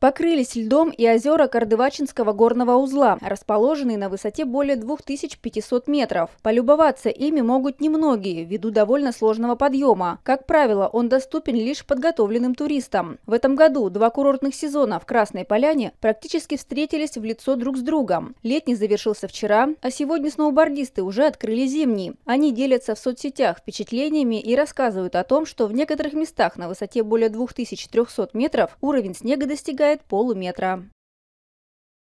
Покрылись льдом и озера Кардывачинского горного узла, расположенные на высоте более 2500 метров. Полюбоваться ими могут немногие, ввиду довольно сложного подъема. Как правило, он доступен лишь подготовленным туристам. В этом году два курортных сезона в Красной Поляне практически встретились в лицо друг с другом. Летний завершился вчера, а сегодня сноубордисты уже открыли зимний. Они делятся в соцсетях впечатлениями и рассказывают о том, что в некоторых местах на высоте более 2300 метров уровень снега достигает достигает полуметра.